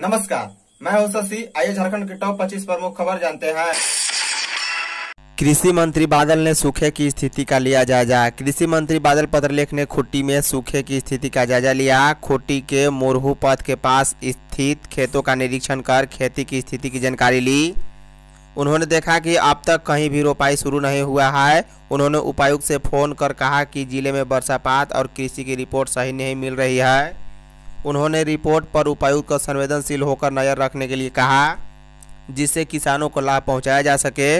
नमस्कार मैं हूं शशि आइए झारखंड के टॉप 25 प्रमुख खबर जानते हैं कृषि मंत्री बादल ने सूखे की स्थिति का लिया जायजा कृषि मंत्री बादल पत्रलेख ने खुट्टी में सूखे की स्थिति का जायजा लिया खुट्टी के मोरहू पथ के पास स्थित खेतों का निरीक्षण कर खेती की स्थिति की जानकारी ली उन्होंने देखा कि अब तक कहीं भी रोपाई शुरू नहीं हुआ है उन्होंने उपायुक्त से फ़ोन कर कहा कि जिले में वर्षापात और कृषि की रिपोर्ट सही नहीं मिल रही है उन्होंने रिपोर्ट पर उपायुक्त को संवेदनशील होकर नज़र रखने के लिए कहा जिससे किसानों को लाभ पहुंचाया जा सके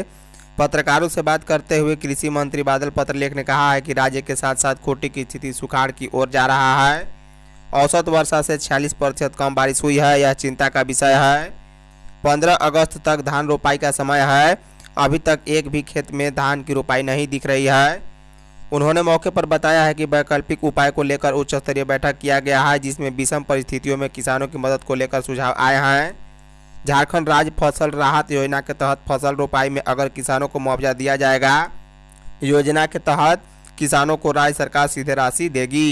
पत्रकारों से बात करते हुए कृषि मंत्री बादल पत्रलेख ने कहा है कि राज्य के साथ साथ खोटी की स्थिति सुखाड़ की ओर जा रहा है औसत वर्षा से छियालीस प्रतिशत कम बारिश हुई है यह चिंता का विषय है पंद्रह अगस्त तक धान रोपाई का समय है अभी तक एक भी खेत में धान की रोपाई नहीं दिख रही है उन्होंने मौके पर बताया है कि वैकल्पिक उपाय को लेकर उच्च स्तरीय बैठक किया गया है जिसमें विषम परिस्थितियों में किसानों की मदद को लेकर सुझाव आए हैं झारखंड राज्य फसल राहत योजना के तहत फसल रोपाई में अगर किसानों को मुआवजा दिया जाएगा योजना के तहत किसानों को राज्य सरकार सीधे राशि देगी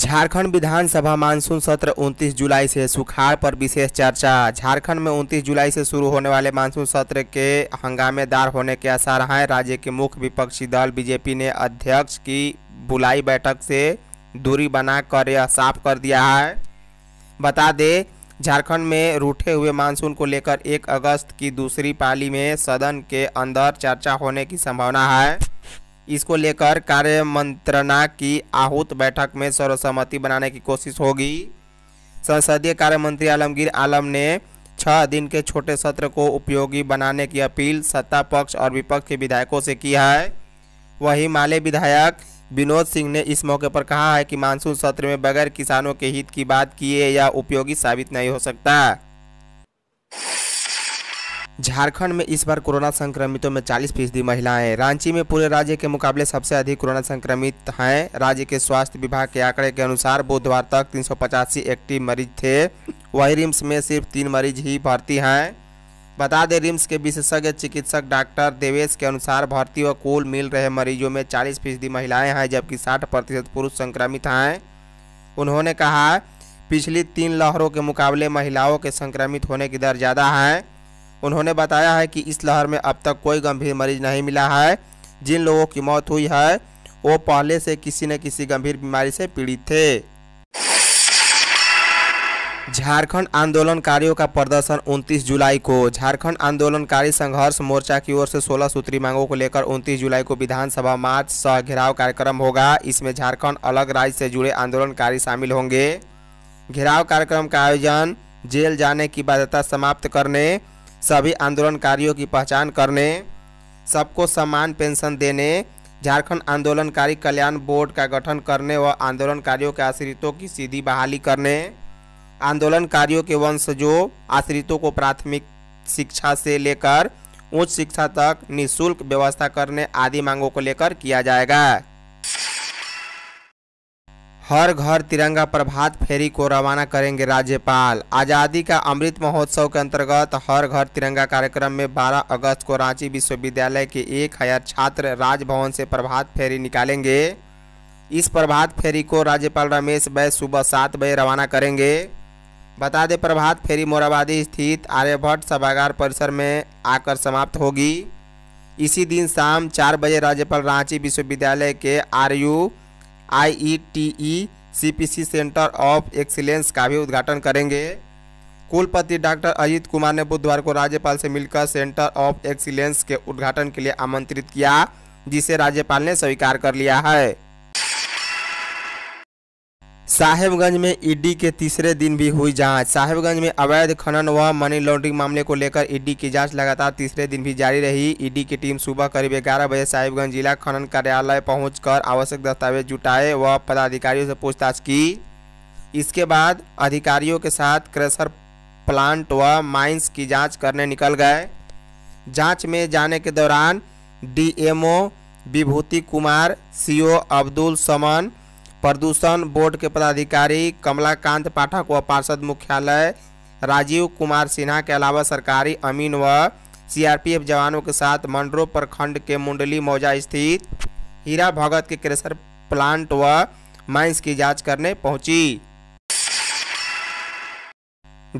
झारखंड विधानसभा मानसून सत्र 29 जुलाई से सुखाड़ पर विशेष चर्चा झारखंड में 29 जुलाई से शुरू होने वाले मानसून सत्र के हंगामेदार होने के आसार हैं राज्य के मुख्य विपक्षी दल बीजेपी ने अध्यक्ष की बुलाई बैठक से दूरी बनाकर यह साफ कर दिया है बता दें झारखंड में रूठे हुए मानसून को लेकर एक अगस्त की दूसरी पाली में सदन के अंदर चर्चा होने की संभावना है इसको लेकर कार्य मंत्रणा की आहूत बैठक में सर्वसम्मति बनाने की कोशिश होगी संसदीय कार्य मंत्री आलमगीर आलम ने छह दिन के छोटे सत्र को उपयोगी बनाने की अपील सत्ता पक्ष और विपक्ष के विधायकों से की है वहीं माले विधायक विनोद सिंह ने इस मौके पर कहा है कि मानसून सत्र में बगैर किसानों के हित की बात किए या उपयोगी साबित नहीं हो सकता झारखंड में इस बार कोरोना संक्रमितों में 40 फीसदी महिलाएं रांची में पूरे राज्य के मुकाबले सबसे अधिक कोरोना संक्रमित हैं राज्य के स्वास्थ्य विभाग के आंकड़े के अनुसार बुधवार तक तीन एक्टिव मरीज थे वहीं रिम्स में सिर्फ तीन मरीज ही भर्ती हैं बता दें रिम्स के विशेषज्ञ चिकित्सक डॉक्टर देवेश के अनुसार भर्ती व कुल मिल रहे मरीजों में चालीस फीसदी महिलाएँ हैं जबकि साठ प्रतिशत पुरुष संक्रमित हैं उन्होंने कहा पिछली तीन लहरों के मुकाबले महिलाओं के संक्रमित होने की दर ज़्यादा है उन्होंने बताया है कि इस लहर में अब तक कोई गंभीर मरीज नहीं मिला है जिन लोगों की मौत हुई है वो पहले से किसी न किसी गंभीर बीमारी से पीड़ित थे झारखंड आंदोलनकारियों का प्रदर्शन 29 जुलाई को झारखंड आंदोलनकारी संघर्ष मोर्चा की ओर से 16 सूत्री मांगों को लेकर 29 जुलाई को विधानसभा मार्च सह घेराव कार्यक्रम होगा इसमें झारखंड अलग राज्य से जुड़े आंदोलनकारी शामिल होंगे घेराव कार्यक्रम का आयोजन जेल जाने की बाध्यता समाप्त करने सभी आंदोलनकारियों की पहचान करने सबको समान पेंशन देने झारखंड आंदोलनकारी कल्याण बोर्ड का गठन करने व आंदोलनकारियों के आश्रितों की सीधी बहाली करने आंदोलनकारियों के वंशजों आश्रितों को प्राथमिक शिक्षा से लेकर उच्च शिक्षा तक निःशुल्क व्यवस्था करने आदि मांगों को लेकर किया जाएगा हर घर तिरंगा प्रभात फेरी को रवाना करेंगे राज्यपाल आज़ादी का अमृत महोत्सव के अंतर्गत हर घर तिरंगा कार्यक्रम में 12 अगस्त को रांची विश्वविद्यालय के एक हजार छात्र राजभवन से प्रभात फेरी निकालेंगे इस प्रभात फेरी को राज्यपाल रमेश बैस सुबह सात बजे रवाना करेंगे बता दें प्रभात फेरी मोराबादी स्थित आर्यभट्ट सभागार परिसर में आकर समाप्त होगी इसी दिन शाम चार बजे राज्यपाल रांची विश्वविद्यालय के R U IETE CPC centre of excellence का भी उद्घाटन करेंगे कुलपति डॉक्टर अजित कुमार ने बुधवार को राज्यपाल से मिलकर सेंटर ऑफ एक्सीलेंस के उद्घाटन के लिए आमंत्रित किया जिसे राज्यपाल ने स्वीकार कर लिया है साहेबगंज में ईडी के तीसरे दिन भी हुई जांच साहेबगंज में अवैध खनन व मनी लॉन्ड्रिंग मामले को लेकर ईडी की जांच लगातार तीसरे दिन भी जारी रही ईडी की टीम सुबह करीब ग्यारह बजे साहिबगंज जिला खनन कार्यालय पहुंचकर आवश्यक दस्तावेज जुटाए व पदाधिकारियों से पूछताछ की इसके बाद अधिकारियों के साथ क्रेशर प्लांट व माइन्स की जाँच करने निकल गए जाँच में जाने के दौरान डी विभूति कुमार सी अब्दुल समन प्रदूषण बोर्ड के पदाधिकारी कमलाकांत पाठक व पार्षद मुख्यालय राजीव कुमार सिन्हा के अलावा सरकारी अमीन व सीआरपीएफ जवानों के साथ मंडरो प्रखंड के मुंडली मौजा स्थित हीरा भगत के क्रेशर प्लांट व माइंस की जांच करने पहुंची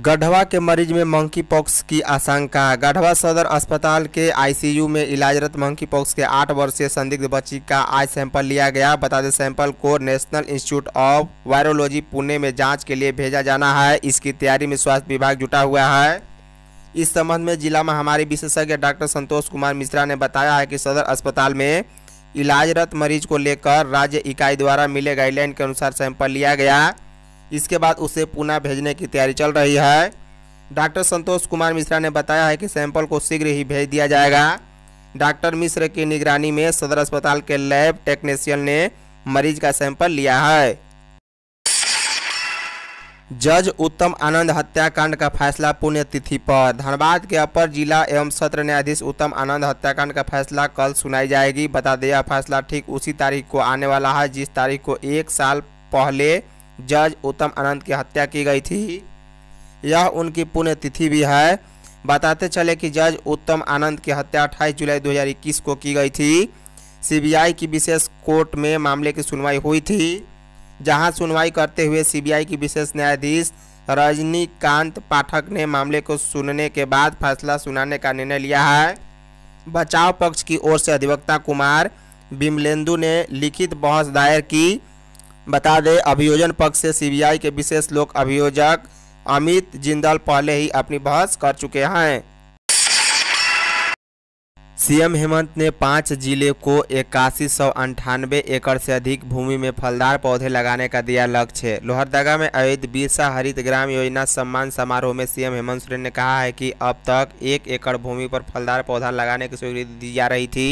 गढ़वा के मरीज में मंकी पॉक्स की आशंका गढ़वा सदर अस्पताल के आईसीयू में इलाजरत मंकी पॉक्स के आठ वर्षीय संदिग्ध बच्ची का आज सैंपल लिया गया बता दें सैंपल को National Institute of Virology Pune में जांच के लिए भेजा जाना है इसकी तैयारी में स्वास्थ्य विभाग जुटा हुआ है इस संबंध में जिला महामारी विशेषज्ञ डॉक्टर संतोष कुमार मिश्रा ने बताया है कि सदर अस्पताल में इलाजरत मरीज को लेकर राज्य इकाई द्वारा मिले गाइडलाइन के अनुसार सैंपल लिया गया इसके बाद उसे पुनः भेजने की तैयारी चल रही है डॉक्टर संतोष कुमार मिश्रा ने बताया है कि सैंपल को शीघ्र ही भेज दिया जाएगा डॉक्टर मिश्र की निगरानी में सदर अस्पताल के लैब टेक्नीशियन ने मरीज का सैंपल लिया है जज उत्तम आनंद हत्याकांड का फैसला पुण्यतिथि पर धनबाद के अपर जिला एवं सत्र न्यायाधीश उत्तम आनंद हत्याकांड का फैसला कल सुनाई जाएगी बता दें यह फैसला ठीक उसी तारीख को आने वाला है जिस तारीख को एक साल पहले जज उत्तम आनंद की हत्या की गई थी यह उनकी पुण्यतिथि भी है बताते चले कि जज उत्तम आनंद की हत्या 28 जुलाई 2021 को की गई थी सीबीआई की विशेष कोर्ट में मामले की सुनवाई हुई थी जहां सुनवाई करते हुए सीबीआई की विशेष न्यायाधीश रजनीकांत पाठक ने मामले को सुनने के बाद फैसला सुनाने का निर्णय लिया है बचाव पक्ष की ओर से अधिवक्ता कुमार बिमलेंदु ने लिखित बहस दायर की बता दें अभियोजन पक्ष से सीबीआई के विशेष लोक अभियोजक अमित जिंदल पहले ही अपनी बहस कर चुके हैं सीएम हेमंत ने पाँच जिले को इक्यासी सौ अंठानवे एकड़ से अधिक भूमि में फलदार पौधे लगाने का दिया लक्ष्य लोहरदगा में आयोजित बिरसा हरित ग्राम योजना सम्मान समारोह में सीएम हेमंत सोरेन ने कहा है कि अब तक एक एकड़ भूमि पर फलदार पौधा लगाने की स्वीकृति दी जा रही थी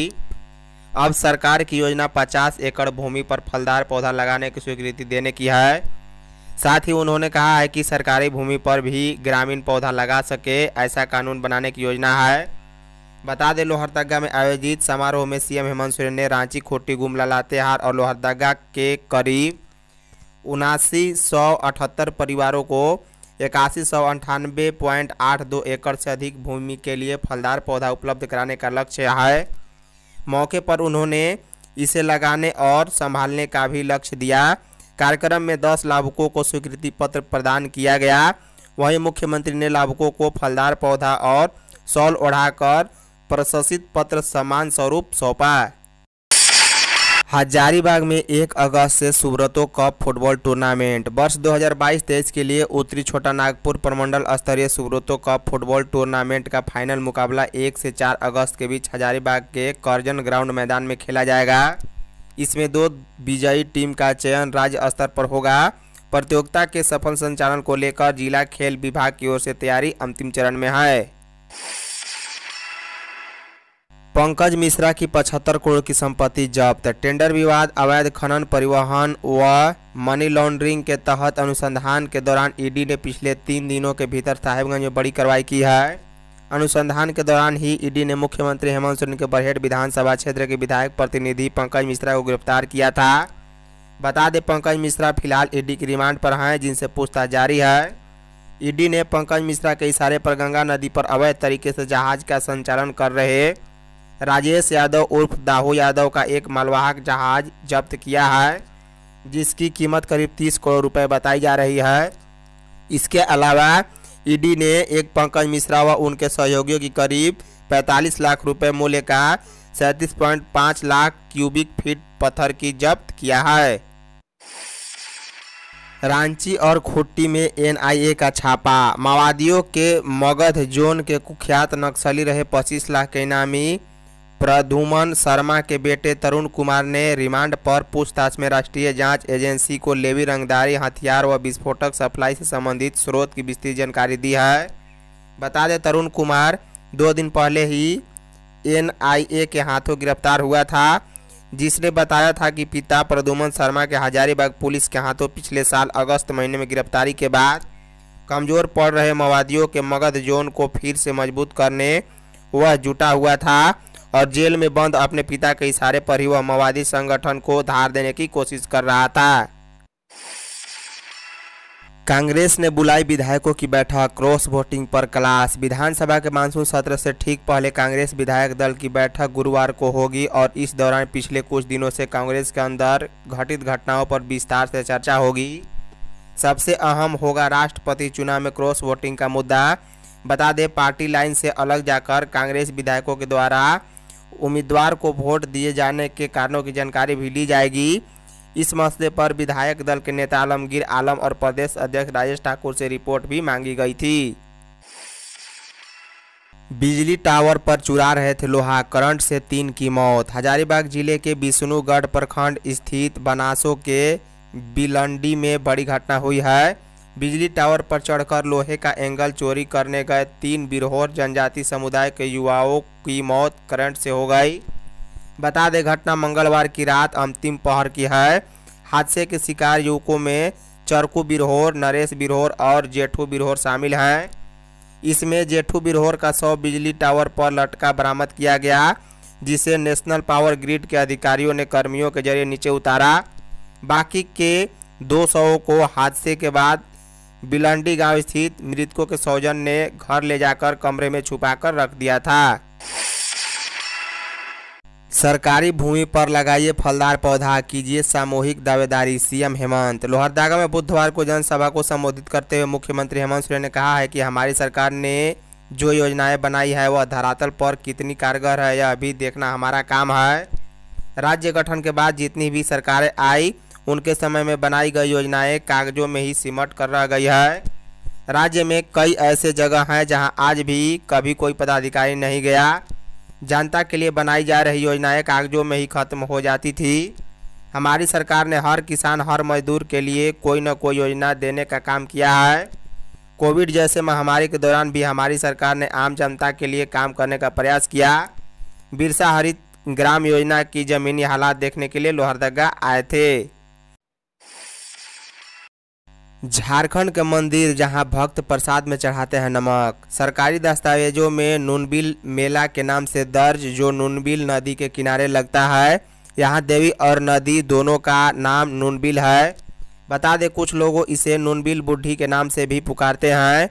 अब सरकार की योजना 50 एकड़ भूमि पर फलदार पौधा लगाने की स्वीकृति देने की है साथ ही उन्होंने कहा है कि सरकारी भूमि पर भी ग्रामीण पौधा लगा सके ऐसा कानून बनाने की योजना है बता दें लोहरदगा में आयोजित समारोह में सीएम हेमंत सोरेन ने रांची खोटी गुमला लातेहार और लोहरदगा के करीब उनासी सौ अठहत्तर परिवारों को इक्यासी सौ अंठानबे पॉइंट आठ दो एकड़ से अधिक भूमि के लिए फलदार पौधा उपलब्ध कराने का लक्ष्य है मौके पर उन्होंने इसे लगाने और संभालने का भी लक्ष्य दिया कार्यक्रम में दस लाभुकों को स्वीकृति पत्र प्रदान किया गया वहीं मुख्यमंत्री ने लाभुकों को फलदार पौधा और शॉल ओढ़ाकर प्रशसित पत्र सम्मान स्वरूप सौंपा हजारीबाग में 1 अगस्त से सुब्रतो कप फुटबॉल टूर्नामेंट वर्ष 2022 हजार के लिए उत्तरी छोटा नागपुर प्रमंडल स्तरीय सुब्रतो कप फुटबॉल टूर्नामेंट का फाइनल मुकाबला 1 से 4 अगस्त के बीच हजारीबाग के करजन ग्राउंड मैदान में खेला जाएगा इसमें दो विजयी टीम का चयन राज्य स्तर पर होगा प्रतियोगिता के सफल संचालन को लेकर जिला खेल विभाग की ओर से तैयारी अंतिम चरण में है पंकज मिश्रा की पचहत्तर करोड़ की संपत्ति जब्त टेंडर विवाद अवैध खनन परिवहन व मनी लॉन्ड्रिंग के तहत अनुसंधान के दौरान ईडी e ने पिछले तीन दिनों के भीतर साहेबगंज में बड़ी कार्रवाई की है अनुसंधान के दौरान ही ईडी e ने मुख्यमंत्री हेमंत सोरेन के बरहेट विधानसभा क्षेत्र के विधायक प्रतिनिधि पंकज मिश्रा को गिरफ्तार किया था बता दें पंकज मिश्रा फिलहाल ईडी e की रिमांड पर हैं जिनसे पूछताछ जारी है ईडी ने पंकज मिश्रा के इशारे पर गंगा नदी पर अवैध तरीके से जहाज का संचालन कर रहे राजेश यादव उर्फ दाहू यादव का एक मालवाहक जहाज जब्त किया है जिसकी कीमत करीब 30 करोड़ रुपए बताई जा रही है इसके अलावा ईडी ने एक पंकज मिश्रा व उनके सहयोगियों की करीब 45 लाख रुपए मूल्य का सैंतीस लाख क्यूबिक फीट पत्थर की जब्त किया है रांची और खुट्टी में एनआईए का छापा माओवादियों के मगध जोन के कुख्यात नक्सली रहे 25 लाख के इनामी प्रधुमन शर्मा के बेटे तरुण कुमार ने रिमांड पर पूछताछ में राष्ट्रीय जांच एजेंसी को लेवी रंगदारी हथियार व विस्फोटक सप्लाई से संबंधित स्रोत की विस्तृत जानकारी दी है बता दें तरुण कुमार दो दिन पहले ही एनआईए के हाथों गिरफ्तार हुआ था जिसने बताया था कि पिता प्रधुमन शर्मा के हजारीबाग पुलिस के हाथों पिछले साल अगस्त महीने में गिरफ्तारी के बाद कमज़ोर पड़ रहे माओवादियों के मगध जोन को फिर से मजबूत करने वह जुटा हुआ था और जेल में बंद अपने पिता के इशारे पर ही वह माओवादी संगठन को धार देने की कोशिश कर रहा था कांग्रेस ने बुलाई विधायकों की बैठक क्रॉस वोटिंग पर क्लास विधानसभा के मानसून सत्र से ठीक पहले कांग्रेस विधायक दल की बैठक गुरुवार को होगी और इस दौरान पिछले कुछ दिनों से कांग्रेस के अंदर घटित घटनाओं पर विस्तार से चर्चा होगी सबसे अहम होगा राष्ट्रपति चुनाव में क्रॉस वोटिंग का मुद्दा बता दें पार्टी लाइन से अलग जाकर कांग्रेस विधायकों के द्वारा उम्मीदवार को वोट दिए जाने के कारणों की जानकारी भी ली जाएगी इस मसले पर विधायक दल के नेता आलमगीर आलम और प्रदेश अध्यक्ष राजेश ठाकुर से रिपोर्ट भी मांगी गई थी बिजली टावर पर चुरा रहे थे लोहा करंट से तीन की मौत हजारीबाग जिले के विष्णुगढ़ प्रखंड स्थित बनासों के बिलंडी में बड़ी घटना हुई है बिजली टावर पर चढ़कर लोहे का एंगल चोरी करने गए तीन बिरहोर जनजाति समुदाय के युवाओं की मौत करंट से हो गई बता दें घटना मंगलवार की रात अंतिम पहर की है हादसे के शिकार युवकों में चरकू बिरहोर नरेश बिरहोर और जेठू बिरहोर शामिल हैं इसमें जेठू बिरहोर का शव बिजली टावर पर लटका बरामद किया गया जिसे नेशनल पावर ग्रिड के अधिकारियों ने कर्मियों के जरिए नीचे उतारा बाकी के दो शवों को हादसे के बाद बिलंडी गांव स्थित मृतकों के सौजन ने घर ले जाकर कमरे में छुपाकर रख दिया था सरकारी भूमि पर लगाइए फलदार पौधा कीजिए सामूहिक दावेदारी सीएम हेमंत लोहरदागा में बुधवार को जनसभा को संबोधित करते हुए मुख्यमंत्री हेमंत सोरेन ने कहा है कि हमारी सरकार ने जो योजनाएं बनाई है वह धरातल पर कितनी कारगर है यह अभी देखना हमारा काम है राज्य गठन के बाद जितनी भी सरकारें आई उनके समय में बनाई गई योजनाएं कागजों में ही सिमट कर रह गई है राज्य में कई ऐसे जगह हैं जहां आज भी कभी कोई पदाधिकारी नहीं गया जनता के लिए बनाई जा रही योजनाएं कागजों में ही खत्म हो जाती थी हमारी सरकार ने हर किसान हर मजदूर के लिए कोई न कोई योजना देने का काम किया है कोविड जैसे महामारी के दौरान भी हमारी सरकार ने आम जनता के लिए काम करने का प्रयास किया बिरसा हरित ग्राम योजना की ज़मीनी हालात देखने के लिए लोहरदगा आए थे झारखंड के मंदिर जहां भक्त प्रसाद में चढ़ाते हैं नमक सरकारी दस्तावेजों में नूनबिल मेला के नाम से दर्ज जो नूनबिल नदी के किनारे लगता है यहां देवी और नदी दोनों का नाम नूनबिल है बता दें कुछ लोगों इसे नूनबिल बुढ़ी के नाम से भी पुकारते हैं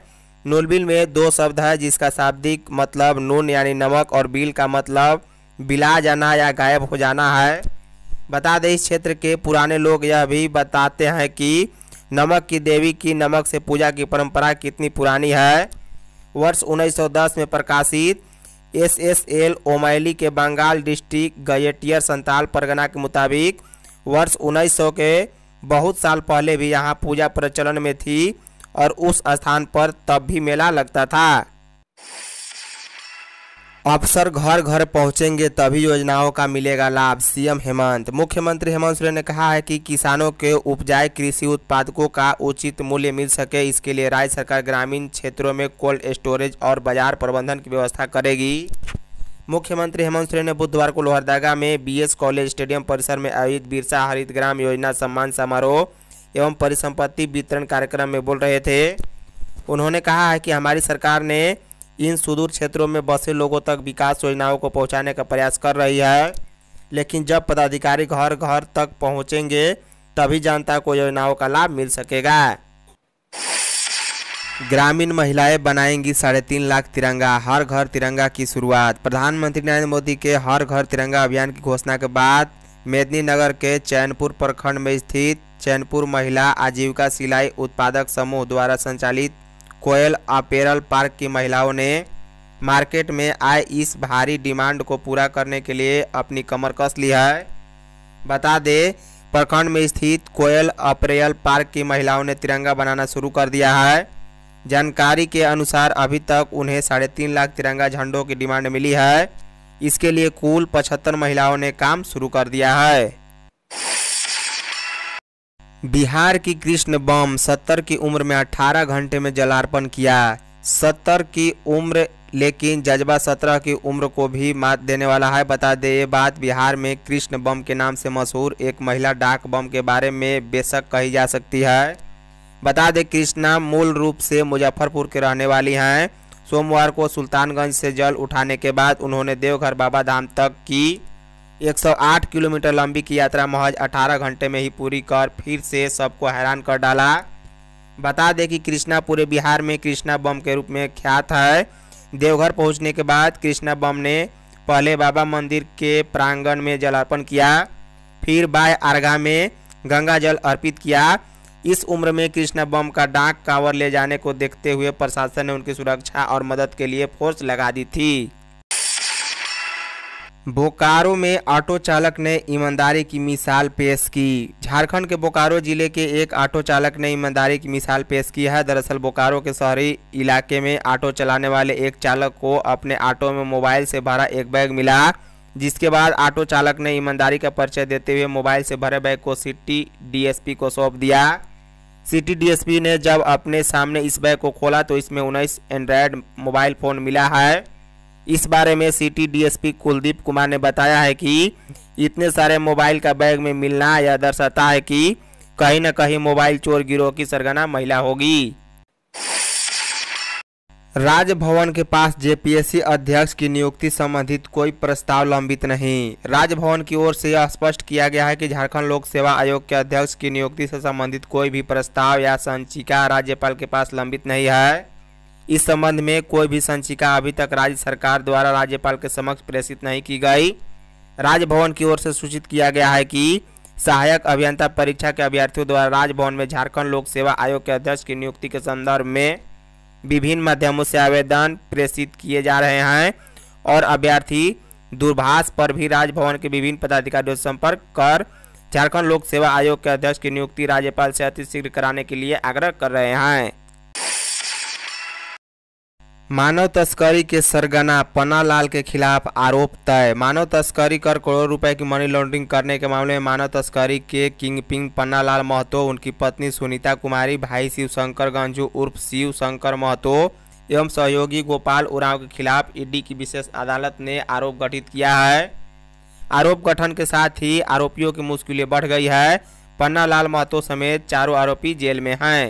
नूनबिल में दो शब्द है जिसका शाब्दिक मतलब नून यानी नमक और बिल का मतलब बिला जाना या गायब हो जाना है बता दें इस क्षेत्र के पुराने लोग यह भी बताते हैं कि नमक की देवी की नमक से पूजा की परंपरा कितनी पुरानी है वर्ष 1910 में प्रकाशित एस एस एल ओमैली के बंगाल डिस्ट्रिक्ट गयेटियर संताल परगना के मुताबिक वर्ष 1900 के बहुत साल पहले भी यहाँ पूजा प्रचलन में थी और उस स्थान पर तब भी मेला लगता था अफसर घर घर पहुंचेंगे तभी योजनाओं का मिलेगा लाभ सीएम हेमंत मुख्यमंत्री हेमंत सोरेन ने कहा है कि किसानों के उपजाए कृषि उत्पादकों का उचित मूल्य मिल सके इसके लिए राज्य सरकार ग्रामीण क्षेत्रों में कोल्ड स्टोरेज और बाजार प्रबंधन की व्यवस्था करेगी मुख्यमंत्री हेमंत सोरेन ने बुधवार को लोहरदगा में बीएस कॉलेज स्टेडियम परिसर में आयोजित बिरसा हरित ग्राम योजना सम्मान समारोह एवं परिसंपत्ति वितरण कार्यक्रम में बोल रहे थे उन्होंने कहा है कि हमारी सरकार ने इन सुदूर क्षेत्रों में बसे लोगों तक विकास योजनाओं को पहुंचाने का प्रयास कर रही है लेकिन जब पदाधिकारी घर घर तक पहुंचेंगे तभी जनता को योजनाओं का लाभ मिल सकेगा ग्रामीण महिलाएं बनाएंगी साढ़े तीन लाख तिरंगा हर घर तिरंगा की शुरुआत प्रधानमंत्री नरेंद्र मोदी के हर घर तिरंगा अभियान की घोषणा के बाद मेदनी नगर के चैनपुर प्रखंड में स्थित चैनपुर महिला आजीविका सिलाई उत्पादक समूह द्वारा संचालित कोयल अपेरल पार्क की महिलाओं ने मार्केट में आए इस भारी डिमांड को पूरा करने के लिए अपनी कमर कस ली है बता दें प्रखंड में स्थित कोयल अप्रेयल पार्क की महिलाओं ने तिरंगा बनाना शुरू कर दिया है जानकारी के अनुसार अभी तक उन्हें साढ़े तीन लाख तिरंगा झंडों की डिमांड मिली है इसके लिए कुल पचहत्तर महिलाओं ने काम शुरू कर दिया है बिहार की कृष्ण बम सत्तर की उम्र में अठारह घंटे में जलार्पण किया सत्तर की उम्र लेकिन जज्बा सत्रह की उम्र को भी मात देने वाला है बता दें ये बात बिहार में कृष्ण बम के नाम से मशहूर एक महिला डाक बम के बारे में बेशक कही जा सकती है बता दें कृष्णा मूल रूप से मुजफ्फरपुर के रहने वाली हैं सोमवार को सुल्तानगंज से जल उठाने के बाद उन्होंने देवघर बाबा धाम तक की 108 किलोमीटर लंबी की यात्रा महज 18 घंटे में ही पूरी कर फिर से सबको हैरान कर डाला बता दें कि कृष्णा पूरे बिहार में कृष्णा बम के रूप में ख्यात है देवघर पहुंचने के बाद कृष्णा बम ने पहले बाबा मंदिर के प्रांगण में जलार्पण किया फिर बाय आरघा में गंगा जल अर्पित किया इस उम्र में कृष्णा बम का डाक कांवर ले जाने को देखते हुए प्रशासन ने उनकी सुरक्षा और मदद के लिए फोर्स लगा दी थी बोकारो में ऑटो चालक ने ईमानदारी की मिसाल पेश की झारखंड के बोकारो जिले के एक ऑटो चालक ने ईमानदारी की मिसाल पेश की है दरअसल बोकारो के शहरी इलाके में ऑटो चलाने वाले एक चालक को अपने ऑटो में मोबाइल से भरा एक बैग मिला जिसके बाद ऑटो चालक ने ईमानदारी का परिचय देते हुए मोबाइल से भरे बैग को सिटी डीएसपी को सौंप दिया सिटी डीएसपी ने जब अपने सामने इस बैग को खोला तो इसमें उन्नीस एंड्रॉयड मोबाइल फ़ोन मिला है इस बारे में सिटी डीएसपी कुलदीप कुमार ने बताया है कि इतने सारे मोबाइल का बैग में मिलना यह दर्शाता है कि कहीं न कहीं मोबाइल चोर गिरोह की सरगना महिला होगी राजभवन के पास जेपीएससी अध्यक्ष की नियुक्ति संबंधित कोई प्रस्ताव लंबित नहीं राजभवन की ओर से यह स्पष्ट किया गया है कि झारखंड लोक सेवा आयोग के अध्यक्ष की नियुक्ति से संबंधित कोई भी प्रस्ताव या संचिका राज्यपाल के पास लंबित नहीं है इस संबंध में कोई भी संचिका अभी तक राज्य सरकार द्वारा राज्यपाल के समक्ष प्रेषित नहीं की गई राजभवन की ओर से सूचित किया गया है कि सहायक अभियंता परीक्षा के अभ्यर्थियों द्वारा राजभवन में झारखंड लोक सेवा आयोग के अध्यक्ष की नियुक्ति के संदर्भ में विभिन्न माध्यमों से आवेदन प्रेषित किए जा रहे हैं और अभ्यर्थी दूरभाष पर भी राजभवन के विभिन्न पदाधिकारियों से संपर्क कर झारखंड लोक सेवा आयोग के अध्यक्ष की नियुक्ति राज्यपाल से अतिशीघ्र कराने के लिए आग्रह कर रहे हैं मानव तस्करी के सरगना पन्ना लाल के खिलाफ आरोप तय मानव तस्करी कर करोड़ों रुपए की मनी लॉन्ड्रिंग करने के मामले में मानव तस्करी के किंग पिंग पन्ना लाल महतो उनकी पत्नी सुनीता कुमारी भाई शिव शंकर गंजू उर्फ शिव शंकर महतो एवं सहयोगी गोपाल उराव के खिलाफ ईडी की विशेष अदालत ने आरोप गठित किया है आरोप गठन के साथ ही आरोपियों की मुश्किलें बढ़ गई है पन्ना लाल महतो समेत चारों आरोपी जेल में हैं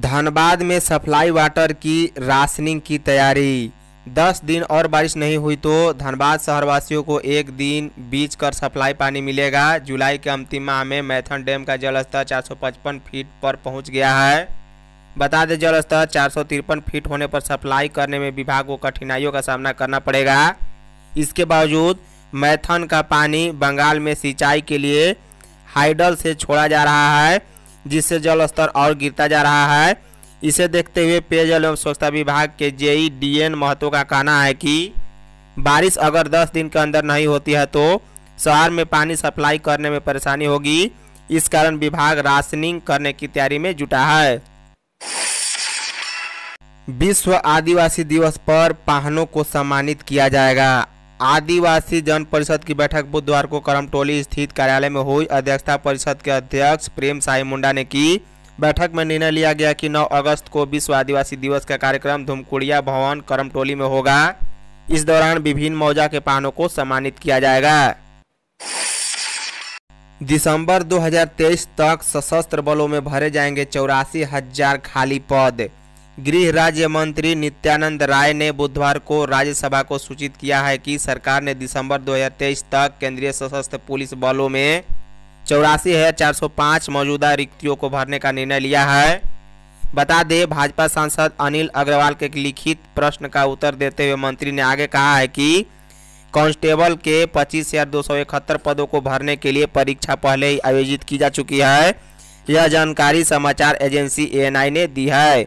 धनबाद में सप्लाई वाटर की राशनिंग की तैयारी दस दिन और बारिश नहीं हुई तो धनबाद शहरवासियों को एक दिन बीच कर सप्लाई पानी मिलेगा जुलाई के अंतिम माह में मैथन डैम का जलस्तर 455 फीट पर पहुंच गया है बता दें जलस्तर चार फीट होने पर सप्लाई करने में विभाग को कठिनाइयों का सामना करना पड़ेगा इसके बावजूद मैथन का पानी बंगाल में सिंचाई के लिए हाइडल से छोड़ा जा रहा है जिससे जल स्तर और गिरता जा रहा है इसे देखते हुए पेयजल एवं स्वच्छता विभाग के जेई एन महतो का कहना है कि बारिश अगर 10 दिन के अंदर नहीं होती है तो शहर में पानी सप्लाई करने में परेशानी होगी इस कारण विभाग राशनिंग करने की तैयारी में जुटा है विश्व आदिवासी दिवस पर पाहनों को सम्मानित किया जाएगा आदिवासी जन परिषद की बैठक बुधवार को करमटोली स्थित कार्यालय में हुई अध्यक्षता परिषद के अध्यक्ष प्रेम साई मुंडा ने की बैठक में निर्णय लिया गया कि 9 अगस्त को विश्व आदिवासी दिवस का कार्यक्रम धुमकुड़िया भवन करमटोली में होगा इस दौरान विभिन्न मौजा के पानों को सम्मानित किया जाएगा दिसंबर 2023 तक सशस्त्र बलों में भरे जाएंगे चौरासी हजार खाली पद गृह राज्य मंत्री नित्यानंद राय ने बुधवार को राज्यसभा को सूचित किया है कि सरकार ने दिसंबर 2023 तक केंद्रीय सशस्त्र पुलिस बलों में चौरासी हजार चार सौ पाँच मौजूदा रिक्तियों को भरने का निर्णय लिया है बता दें भाजपा सांसद अनिल अग्रवाल के लिखित प्रश्न का उत्तर देते हुए मंत्री ने आगे कहा है कि कांस्टेबल के पच्चीस हजार दो सौ इकहत्तर पदों को भरने के लिए परीक्षा पहले ही आयोजित की जा चुकी है यह जानकारी समाचार एजेंसी एएनआई ने दी है